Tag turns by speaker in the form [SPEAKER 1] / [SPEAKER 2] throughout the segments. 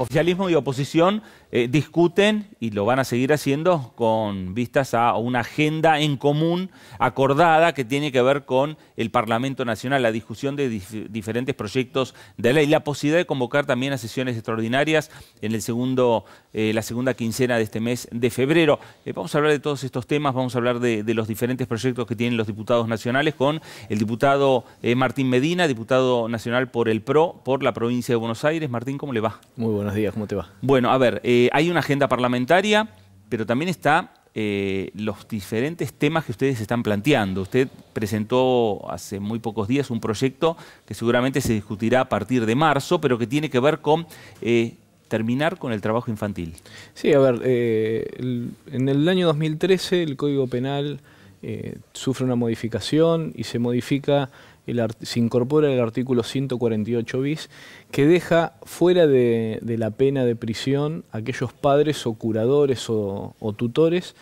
[SPEAKER 1] oficialismo y oposición eh, discuten y lo van a seguir haciendo con vistas a una agenda en común acordada que tiene que ver con el Parlamento Nacional, la discusión de diferentes proyectos de ley, la posibilidad de convocar también a sesiones extraordinarias en el segundo, eh, la segunda quincena de este mes de febrero. Eh, vamos a hablar de todos estos temas, vamos a hablar de, los diferentes proyectos que tienen los diputados nacionales con el diputado Martín Medina, diputado nacional por el PRO, por la provincia de Buenos Aires. Martín, ¿cómo le va?
[SPEAKER 2] Muy bueno días, ¿cómo te va?
[SPEAKER 1] Bueno, a ver, eh, hay una agenda parlamentaria, pero también está eh, los diferentes temas que ustedes están planteando. Usted presentó hace muy pocos días un proyecto que seguramente se discutirá a partir de marzo, pero que tiene que ver con eh, terminar con el trabajo infantil.
[SPEAKER 2] Sí, a ver, en el año 2013 el Código Penal eh, sufre una modificación y se modifica, el se incorpora el artículo 148 bis, que deja fuera de, la pena de prisión aquellos padres o curadores o tutores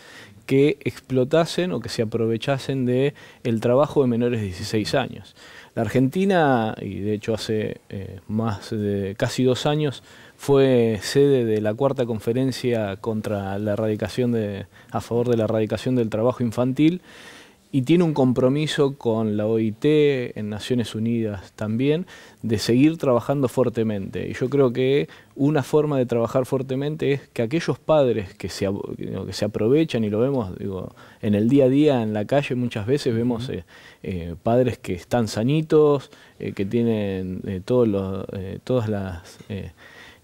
[SPEAKER 2] que explotasen o que se aprovechasen de el trabajo de menores de 16 años. La Argentina, y de hecho hace eh, más de casi dos años, fue sede de la cuarta conferencia contra la erradicación de, a favor de la erradicación del trabajo infantil y tiene un compromiso con la OIT, en Naciones Unidas también, de seguir trabajando fuertemente. Y yo creo que una forma de trabajar fuertemente es que aquellos padres que se, que se aprovechan, y lo vemos digo, en el día a día, en la calle, muchas veces vemos eh, eh, padres que están sanitos, eh, que tienen todos los, todas las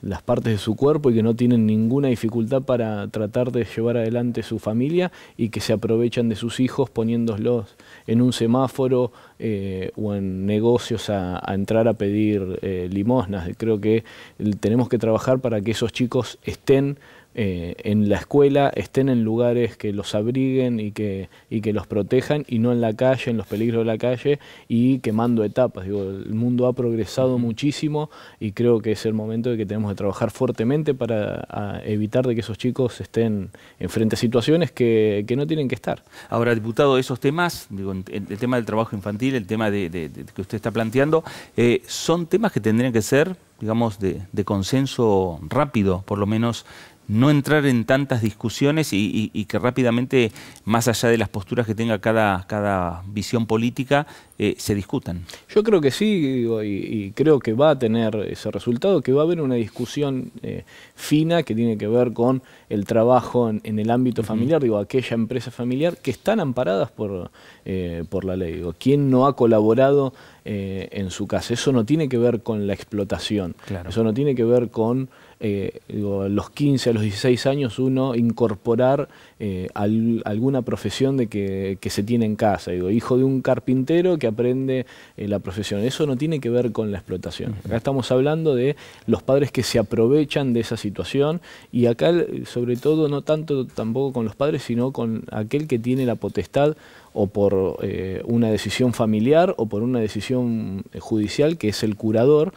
[SPEAKER 2] las partes de su cuerpo y que no tienen ninguna dificultad para tratar de llevar adelante su familia y que se aprovechan de sus hijos poniéndolos en un semáforo eh, o en negocios a, entrar a pedir eh, limosnas. Creo que eh, tenemos que trabajar para que esos chicos estén eh, en la escuela estén en lugares que los abriguen y que, y que los protejan y no en la calle, en los peligros de la calle y quemando etapas. Digo, el mundo ha progresado muchísimo y creo que es el momento de que tenemos que trabajar fuertemente para evitar de que esos chicos estén en frente a situaciones que,
[SPEAKER 1] no tienen que estar. Ahora, diputado, esos temas, digo, el, tema del trabajo infantil, el tema de, que usted está planteando, eh, son temas que tendrían que ser digamos, de, de consenso rápido, por lo menos no entrar en tantas discusiones y, que rápidamente, más allá de las posturas que tenga cada, cada visión política, eh, se discutan.
[SPEAKER 2] Yo creo que sí, y, creo que va a tener ese resultado, que va a haber una discusión eh, fina que tiene que ver con el trabajo en, el ámbito familiar, digo, aquella empresa familiar que están amparadas por, eh, por la ley. Digo, ¿Quién no ha colaborado? Eh, en su casa. Eso no tiene que ver con la explotación, eso no tiene que ver con los eh, 15 a los 16 años uno incorporar eh, alguna profesión de que, se tiene en casa. Digo, hijo de un carpintero que aprende la profesión. Eso no tiene que ver con la explotación. Acá estamos hablando de los padres que se aprovechan de esa situación y acá sobre todo no tanto tampoco con los padres, sino con aquel que tiene la potestad o por eh, una decisión familiar o por una decisión eh, judicial, que es el curador,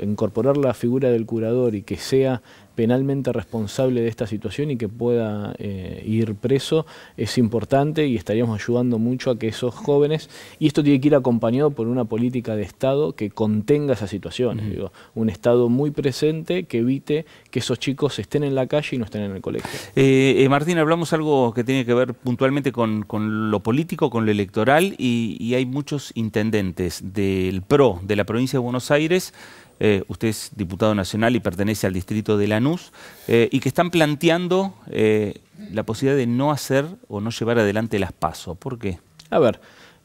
[SPEAKER 2] incorporar la figura del curador y que sea penalmente responsable de esta situación y que pueda eh, ir preso es importante y estaríamos ayudando mucho a que esos jóvenes, y esto tiene que ir acompañado por una política de Estado que contenga esas situaciones, un Estado muy presente que evite que esos chicos estén en la calle y no estén en el colegio.
[SPEAKER 1] Eh, eh, Martín, hablamos algo que tiene que ver puntualmente con, lo político, con lo electoral, y, hay muchos intendentes del PRO de la provincia de Buenos Aires, usted es diputado nacional y pertenece al distrito de Lanús, eh, y que están planteando eh, la posibilidad de no hacer o no llevar adelante las pasos. ¿Por qué?
[SPEAKER 2] A ver,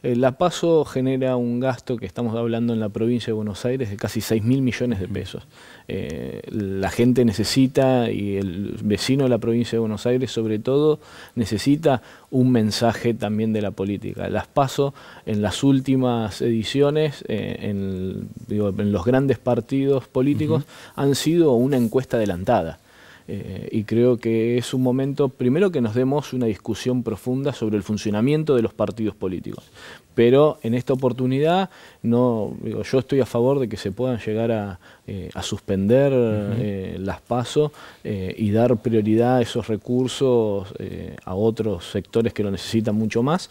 [SPEAKER 2] eh, la PASO genera un gasto que estamos hablando en la provincia de Buenos Aires de casi 6 mil millones de pesos. Eh, la gente necesita, y el vecino de la provincia de Buenos Aires sobre todo, necesita un mensaje también de la política. Las PASO en las últimas ediciones, eh, en, los grandes partidos políticos, han sido una encuesta adelantada. Eh, y creo que es un momento, primero, que nos demos una discusión profunda sobre el funcionamiento de los partidos políticos. Pero en esta oportunidad, no, yo estoy a favor de que se puedan llegar a, eh, suspender eh, las pasos y dar prioridad a esos recursos a otros sectores que lo necesitan mucho más.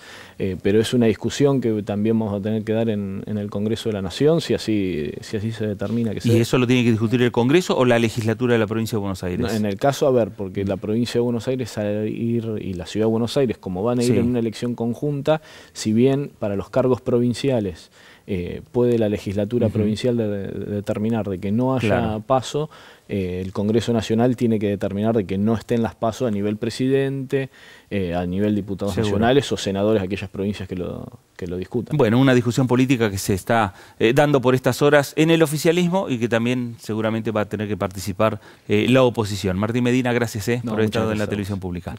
[SPEAKER 2] pero es una discusión que también vamos a tener que dar en, el Congreso de la Nación, si así, si así se determina que sea. ¿Y eso
[SPEAKER 1] lo tiene que discutir el Congreso o la legislatura de la provincia de Buenos Aires? en
[SPEAKER 2] el caso, a ver, porque la provincia de Buenos Aires a ir, y la ciudad de Buenos Aires, como van a ir en una elección conjunta, si bien para los cargos provinciales eh, puede la legislatura provincial determinar de que no haya paso, eh, el Congreso Nacional tiene que determinar de que no estén las pasos a nivel presidente, eh, a nivel
[SPEAKER 1] diputados nacionales o senadores de aquellas provincias que lo, que lo discutan. Bueno, una discusión política que se está dando por estas horas en el oficialismo y que también seguramente va a tener que participar la oposición. Martín Medina, gracias por haber estado en la televisión pública.